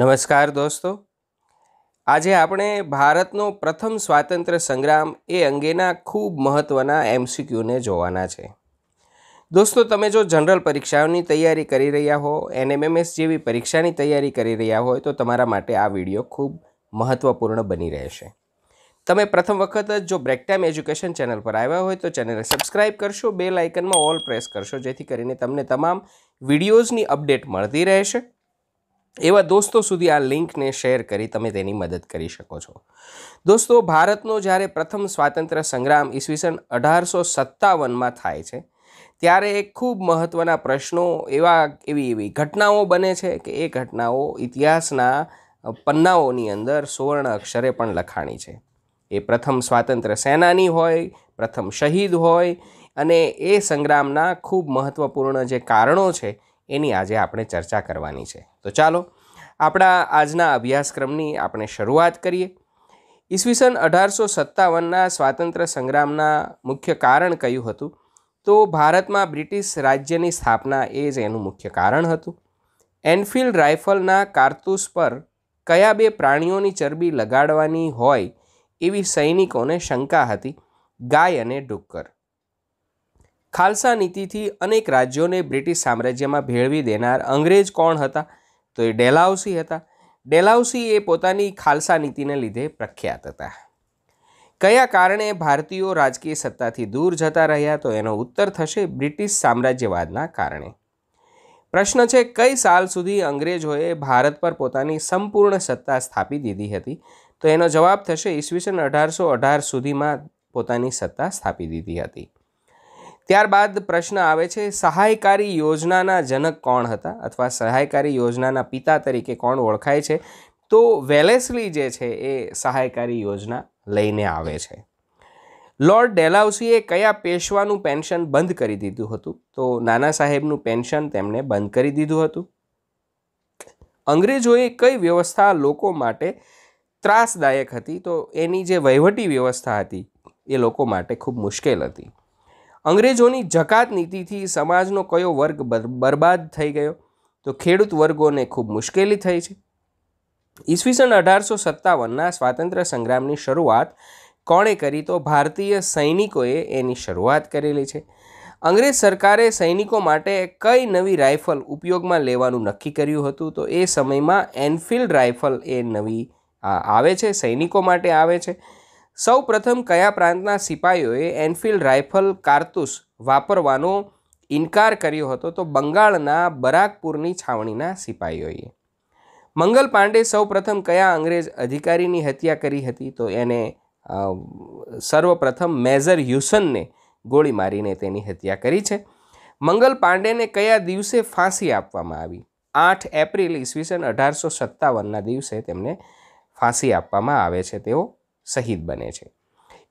નમસ્કાર દોસ્તો આજે આપણે ભારતનો પ્રથમ સ્વાતંત્ર્ય સંગ્રામ એ અંગેના ખૂબ મહત્ત્વના એમસીક્યુને જોવાના છે દોસ્તો તમે જો જનરલ પરીક્ષાઓની તૈયારી કરી રહ્યા હો એનએમએમએસ જેવી પરીક્ષાની તૈયારી કરી રહ્યા હોય તો તમારા માટે આ વિડીયો ખૂબ મહત્ત્વપૂર્ણ બની રહેશે તમે પ્રથમ વખત જ જો બ્રેકટાઈમ એજ્યુકેશન ચેનલ પર આવ્યા હોય તો ચેનલને સબસ્ક્રાઇબ કરશો બેલ આઇકનમાં ઓલ પ્રેસ કરશો જેથી કરીને તમને તમામ વિડીયોઝની અપડેટ મળતી રહેશે એવા દોસ્તો સુધી આ લિંકને શેર કરી તમે તેની મદદ કરી શકો છો દોસ્તો ભારતનો જ્યારે પ્રથમ સ્વાતંત્ર્ય સંગ્રામ ઈસવીસન અઢારસો સત્તાવનમાં થાય છે ત્યારે એક ખૂબ મહત્ત્વના પ્રશ્નો એવા એવી એવી ઘટનાઓ બને છે કે એ ઘટનાઓ ઇતિહાસના પન્નાઓની અંદર સુવર્ણ અક્ષરે પણ લખાણી છે એ પ્રથમ સ્વાતંત્ર્ય સેનાની હોય પ્રથમ શહીદ હોય અને એ સંગ્રામના ખૂબ મહત્ત્વપૂર્ણ જે કારણો છે એની આજે આપણે ચર્ચા કરવાની છે તો ચાલો આપણા આજના અભ્યાસક્રમની આપણે શરૂઆત કરીએ ઈસવીસન અઢારસો સત્તાવનના સ્વાતંત્ર્ય સંગ્રામના મુખ્ય કારણ કયું હતું તો ભારતમાં બ્રિટિશ રાજ્યની સ્થાપના એ જ એનું મુખ્ય કારણ હતું એનફિલ્ડ રાઇફલના કારતૂસ પર કયા બે પ્રાણીઓની ચરબી લગાડવાની હોય એવી સૈનિકોને શંકા હતી ગાય અને ડુક્કર ખાલસા નીતિથી અનેક રાજ્યોને બ્રિટિશ સામ્રાજ્યમાં ભેળવી દેનાર અંગ્રેજ કોણ હતા તો એ ડેલાઉસી હતા ડેલાઉસી એ પોતાની ખાલસા નીતિને લીધે પ્રખ્યાત હતા કયા કારણે ભારતીયો રાજકીય સત્તાથી દૂર જતા રહ્યા તો એનો ઉત્તર થશે બ્રિટિશ સામ્રાજ્યવાદના કારણે પ્રશ્ન છે કઈ સાલ સુધી અંગ્રેજોએ ભારત પર પોતાની સંપૂર્ણ સત્તા સ્થાપી દીધી હતી તો એનો જવાબ થશે ઈસવીસન અઢારસો અઢાર સુધીમાં પોતાની સત્તા સ્થાપી દીધી હતી ત્યારબાદ પ્રશ્ન આવે છે સહાયકારી યોજનાના જનક કોણ હતા અથવા સહાયકારી યોજનાના પિતા તરીકે કોણ ઓળખાય છે તો વેલેસલી જે છે એ સહાયકારી યોજના લઈને આવે છે લોર્ડ ડેલાઉસીએ કયા પેશવાનું પેન્શન બંધ કરી દીધું હતું તો નાના સાહેબનું પેન્શન તેમણે બંધ કરી દીધું હતું અંગ્રેજોએ કઈ વ્યવસ્થા લોકો માટે ત્રાસદાયક હતી તો એની જે વહીવટી વ્યવસ્થા હતી એ લોકો માટે ખૂબ મુશ્કેલ હતી અંગ્રેજોની જકાત નીતિથી સમાજનો કયો વર્ગ બરબાદ થઈ ગયો તો ખેડૂત વર્ગોને ખૂબ મુશ્કેલી થઈ છે ઈસવીસન અઢારસો સત્તાવનના સ્વાતંત્ર્ય સંગ્રામની શરૂઆત કોણે કરી તો ભારતીય સૈનિકોએ એની શરૂઆત કરેલી છે અંગ્રેજ સરકારે સૈનિકો માટે કઈ નવી રાઇફલ ઉપયોગમાં લેવાનું નક્કી કર્યું હતું તો એ સમયમાં એનફિલ્ડ રાઇફલ એ નવી આવે છે સૈનિકો માટે આવે છે સૌ પ્રથમ કયા પ્રાંતના સિપાહીઓએ એનફિલ્ડ રાઇફલ કારતૂસ વાપરવાનો ઇનકાર કર્યો હતો તો બંગાળના બરાકપુરની છાવણીના સિપાહીઓએ મંગલ પાંડે સૌ પ્રથમ કયા અંગ્રેજ અધિકારીની હત્યા કરી હતી તો એને સર્વપ્રથમ મેજર હ્યુસનને ગોળી મારીને તેની હત્યા કરી છે મંગલ પાંડેને કયા દિવસે ફાંસી આપવામાં આવી આઠ એપ્રિલ ઈસવીસન અઢારસો સત્તાવનના દિવસે તેમને ફાંસી આપવામાં આવે છે તેઓ શહીદ બને છે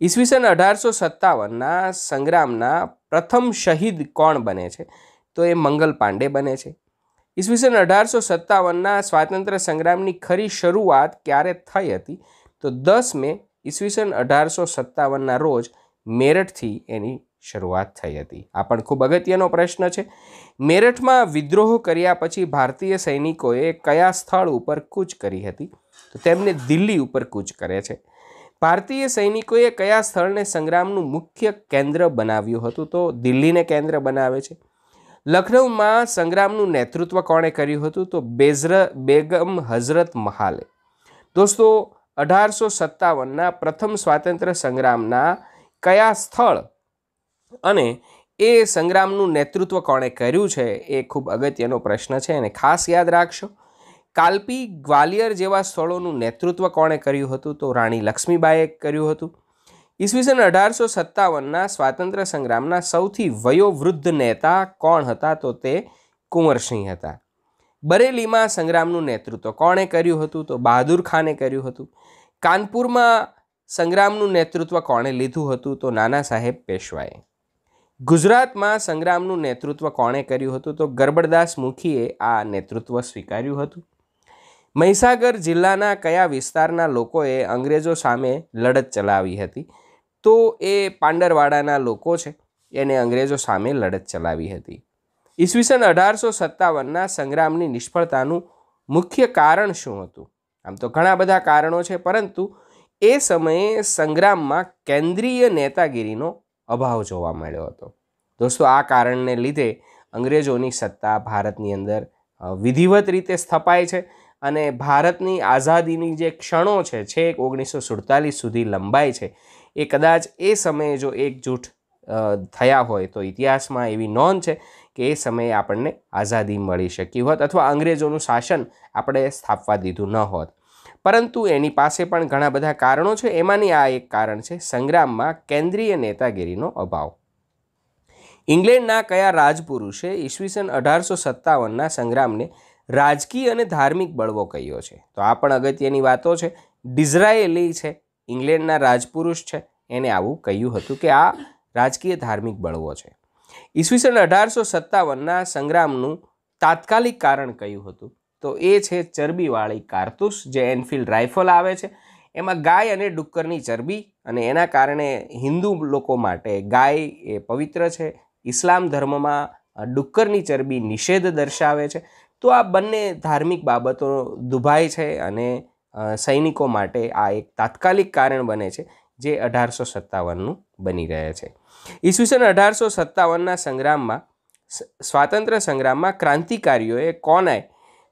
ઈસવીસન અઢારસો સત્તાવનના સંગ્રામના પ્રથમ શહીદ કોણ બને છે તો એ મંગલ પાંડે બને છે ઈસવીસન અઢારસો સત્તાવનના સ્વાતંત્ર્ય સંગ્રામની ખરી શરૂઆત ક્યારે થઈ હતી તો દસ મે ઈસવીસન અઢારસો સત્તાવનના રોજ મેરઠથી એની શરૂઆત થઈ હતી આ પણ ખૂબ અગત્યનો પ્રશ્ન છે મેરઠમાં વિદ્રોહ કર્યા પછી ભારતીય સૈનિકોએ કયા સ્થળ ઉપર કૂચ કરી હતી તો તેમને દિલ્હી ઉપર કૂચ કરે છે ભારતીય સૈનિકોએ કયા સ્થળને સંગ્રામનું મુખ્ય કેન્દ્ર બનાવ્યું હતું તો દિલ્હીને કેન્દ્ર બનાવે છે લખનૌમાં સંગ્રામનું નેતૃત્વ કોણે કર્યું હતું તો બેઝર બેગમ હઝરત મહાલે દોસ્તો અઢારસો સત્તાવનના પ્રથમ સ્વાતંત્ર્ય સંગ્રામના કયા સ્થળ અને એ સંગ્રામનું નેતૃત્વ કોણે કર્યું છે એ ખૂબ અગત્યનો પ્રશ્ન છે અને ખાસ યાદ રાખશો કાલ્પી ગ્વાલિયર જેવા સ્થળોનું નેતૃત્વ કોણે કર્યું હતું તો રાણી લક્ષ્મીબાઈએ કર્યું હતું ઈસવીસન અઢારસો સત્તાવનના સ્વાતંત્ર્ય સંગ્રામના સૌથી વયોવૃદ્ધ નેતા કોણ હતા તો તે કુંવરસિંહ હતા બરેલીમાં સંગ્રામનું નેતૃત્વ કોણે કર્યું હતું તો બહાદુર ખાને કર્યું હતું કાનપુરમાં સંગ્રામનું નેતૃત્વ કોણે લીધું હતું તો નાના સાહેબ પેશવાએ ગુજરાતમાં સંગ્રામનું નેતૃત્વ કોણે કર્યું હતું તો ગરબડદાસ મુખીએ આ નેતૃત્વ સ્વીકાર્યું હતું મહીસાગર જિલ્લાના કયા વિસ્તારના લોકોએ અંગ્રેજો સામે લડત ચલાવી હતી તો એ પાંડરવાડાના લોકો છે એને અંગ્રેજો સામે લડત ચલાવી હતી ઈસવીસન અઢારસો સત્તાવનના સંગ્રામની નિષ્ફળતાનું મુખ્ય કારણ શું હતું આમ તો ઘણા બધા કારણો છે પરંતુ એ સમયે સંગ્રામમાં કેન્દ્રીય નેતાગીરીનો અભાવ જોવા મળ્યો હતો દોસ્તો આ કારણને લીધે અંગ્રેજોની સત્તા ભારતની અંદર વિધિવત રીતે સ્થપાય છે અને ભારતની આઝાદીની જે ક્ષણો છે છેક ઓગણીસો સુડતાલીસ સુધી લંબાય છે એ કદાચ એ સમયે જો એકજૂઠ થયા હોય તો ઇતિહાસમાં એવી નોંધ છે કે એ સમયે આપણને આઝાદી મળી શકી હોત અથવા અંગ્રેજોનું શાસન આપણે સ્થાપવા દીધું ન હોત પરંતુ એની પાસે પણ ઘણા બધા કારણો છે એમાંની આ એક કારણ છે સંગ્રામમાં કેન્દ્રીય નેતાગીરીનો અભાવ ઇંગ્લેન્ડના કયા રાજપુરુષે ઈસવીસન અઢારસો સત્તાવનના સંગ્રામને રાજકીય અને ધાર્મિક બળવો કહ્યો છે તો આ પણ અગત્યની વાતો છે ડિઝરાયેલી છે ઇંગ્લેન્ડના રાજપુરુષ છે એને આવું કહ્યું હતું કે આ રાજકીય ધાર્મિક બળવો છે ઈસવીસન અઢારસો સત્તાવનના સંગ્રામનું તાત્કાલિક કારણ કહ્યું હતું તો એ છે ચરબીવાળી કારતુસ જે એનફિલ્ડ રાઇફલ આવે છે એમાં ગાય અને ડુક્કરની ચરબી અને એના કારણે હિન્દુ લોકો માટે ગાય એ પવિત્ર છે ઇસ્લામ ધર્મમાં ડુક્કરની ચરબી નિષેધ દર્શાવે છે તો આ બંને ધાર્મિક બાબતો દુભાય છે અને સૈનિકો માટે આ એક તાત્કાલિક કારણ બને છે જે અઢારસો સત્તાવનનું બની રહે છે ઈસવીસન અઢારસો સત્તાવનના સંગ્રામમાં સ્વાતંત્ર્ય સંગ્રામમાં ક્રાંતિકારીઓએ કોનાએ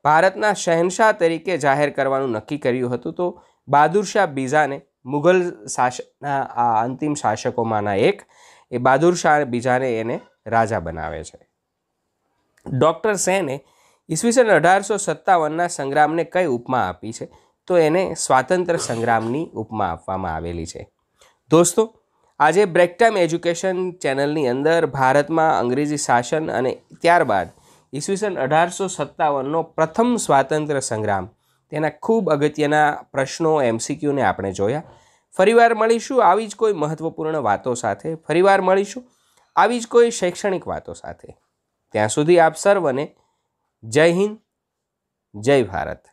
ભારતના શહેનશાહ તરીકે જાહેર કરવાનું નક્કી કર્યું હતું તો બહાદુરશાહ બીજાને મુઘલ શાસકના આ અંતિમ શાસકોમાંના એક એ બહાદુરશાહ બીજાને એને રાજા બનાવે છે ડૉક્ટર સેને ઈસવીસન અઢારસો સત્તાવનના સંગ્રામને કઈ ઉપમા આપી છે તો એને સ્વાતંત્ર્ય સંગ્રામની ઉપમા આપવામાં આવેલી છે દોસ્તો આજે બ્રેકટાઈમ એજ્યુકેશન ચેનલની અંદર ભારતમાં અંગ્રેજી શાસન અને ત્યારબાદ ઈસવીસન અઢારસો સત્તાવનનો પ્રથમ સ્વાતંત્ર્ય સંગ્રામ તેના ખૂબ અગત્યના પ્રશ્નો એમસીક્યુને આપણે જોયા ફરીવાર મળીશું આવી જ કોઈ મહત્ત્વપૂર્ણ વાતો સાથે ફરીવાર મળીશું આવી જ કોઈ શૈક્ષણિક વાતો સાથે ત્યાં સુધી આપ સર્વને જય હિન્દ જય ભારત